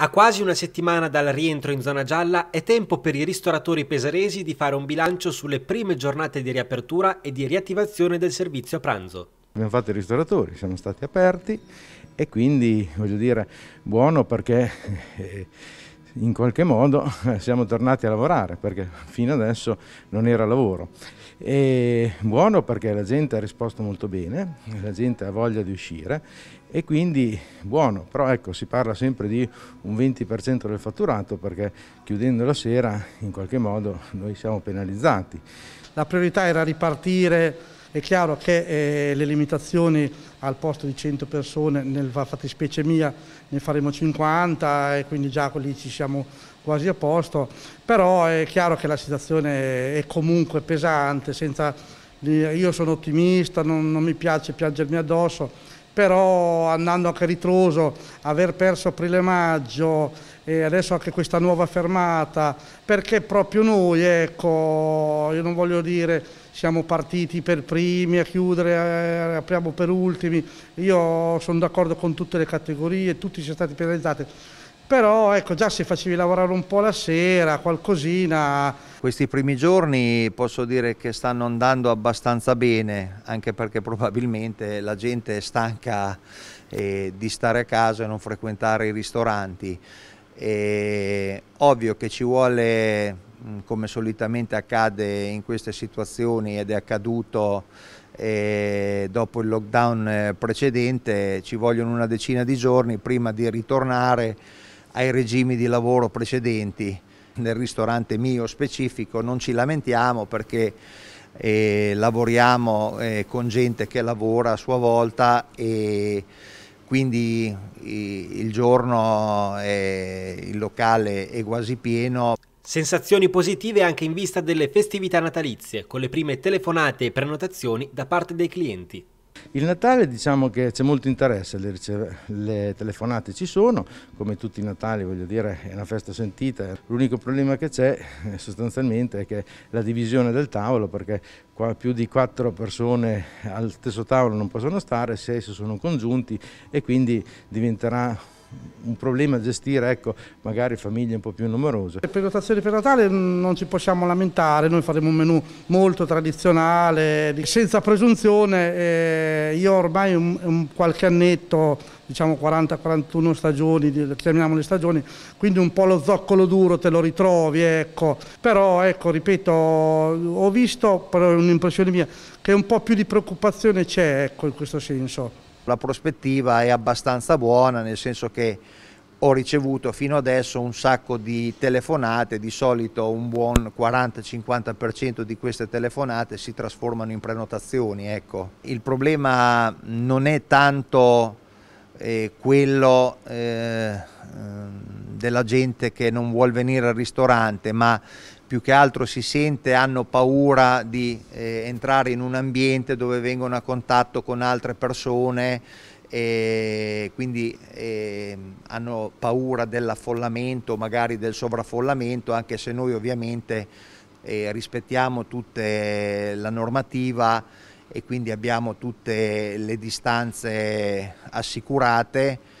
A quasi una settimana dal rientro in zona gialla è tempo per i ristoratori pesaresi di fare un bilancio sulle prime giornate di riapertura e di riattivazione del servizio a pranzo. Abbiamo fatto i ristoratori, siamo stati aperti e quindi voglio dire buono perché eh, in qualche modo siamo tornati a lavorare perché fino adesso non era lavoro. E buono perché la gente ha risposto molto bene, la gente ha voglia di uscire e quindi buono, però ecco si parla sempre di un 20% del fatturato perché chiudendo la sera in qualche modo noi siamo penalizzati. La priorità era ripartire è chiaro che eh, le limitazioni al posto di 100 persone, nella fattispecie mia ne faremo 50 e quindi già lì ci siamo quasi a posto, però è chiaro che la situazione è comunque pesante, senza, io sono ottimista, non, non mi piace piangermi addosso, però andando anche ritroso, aver perso aprile-maggio e adesso anche questa nuova fermata, perché proprio noi, ecco, io non voglio dire siamo partiti per primi a chiudere, eh, apriamo per ultimi, io sono d'accordo con tutte le categorie, tutti sono stati penalizzati però ecco già se facevi lavorare un po' la sera, qualcosina. Questi primi giorni posso dire che stanno andando abbastanza bene, anche perché probabilmente la gente è stanca eh, di stare a casa e non frequentare i ristoranti. E ovvio che ci vuole, mm, come solitamente accade in queste situazioni ed è accaduto eh, dopo il lockdown eh, precedente, ci vogliono una decina di giorni prima di ritornare ai regimi di lavoro precedenti. Nel ristorante mio specifico non ci lamentiamo perché eh, lavoriamo eh, con gente che lavora a sua volta e quindi il giorno eh, il locale è quasi pieno. Sensazioni positive anche in vista delle festività natalizie, con le prime telefonate e prenotazioni da parte dei clienti. Il Natale diciamo che c'è molto interesse, le, le, telefonate ci sono, come tutti i Natali voglio dire è una festa sentita, l'unico problema che c'è eh, sostanzialmente è che la divisione del tavolo perché qua più di quattro persone al stesso tavolo non possono stare, sei essi sono congiunti e quindi diventerà un problema a gestire ecco, magari famiglie un po' più numerose. Le prenotazioni per Natale non ci possiamo lamentare, noi faremo un menù molto tradizionale, senza presunzione, eh, io ormai un, un qualche annetto, diciamo 40-41 stagioni, chiamiamole stagioni, quindi un po' lo zoccolo duro te lo ritrovi, ecco. però ecco, ripeto, ho visto, però è un'impressione mia, che un po' più di preoccupazione c'è ecco, in questo senso. La prospettiva è abbastanza buona nel senso che ho ricevuto fino adesso un sacco di telefonate, di solito un buon 40-50% di queste telefonate si trasformano in prenotazioni. Ecco. Il problema non è tanto eh, quello eh, ehm, della gente che non vuole venire al ristorante, ma più che altro si sente hanno paura di eh, entrare in un ambiente dove vengono a contatto con altre persone e quindi eh, hanno paura dell'affollamento, magari del sovraffollamento, anche se noi ovviamente eh, rispettiamo tutta la normativa e quindi abbiamo tutte le distanze assicurate